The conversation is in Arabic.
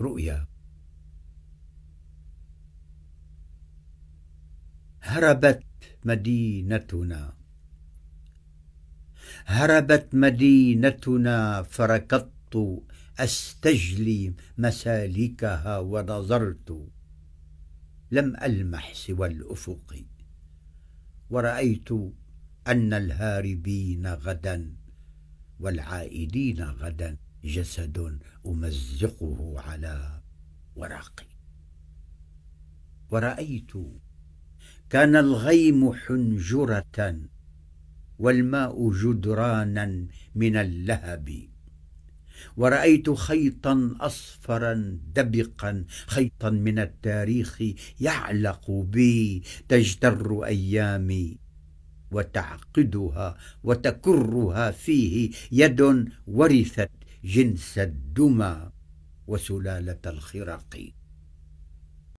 رؤيا هربت مدينتنا هربت مدينتنا فركضت استجلي مسالكها ونظرت لم المح سوى الافق ورايت ان الهاربين غدا والعائدين غدا جسد أمزقه على وراقي ورأيت كان الغيم حنجرة والماء جدرانا من اللهب ورأيت خيطا أصفرا دبقا خيطا من التاريخ يعلق بي تجتر أيامي وتعقدها وتكرها فيه يد ورثت جنس الدمى وسلالة الخرق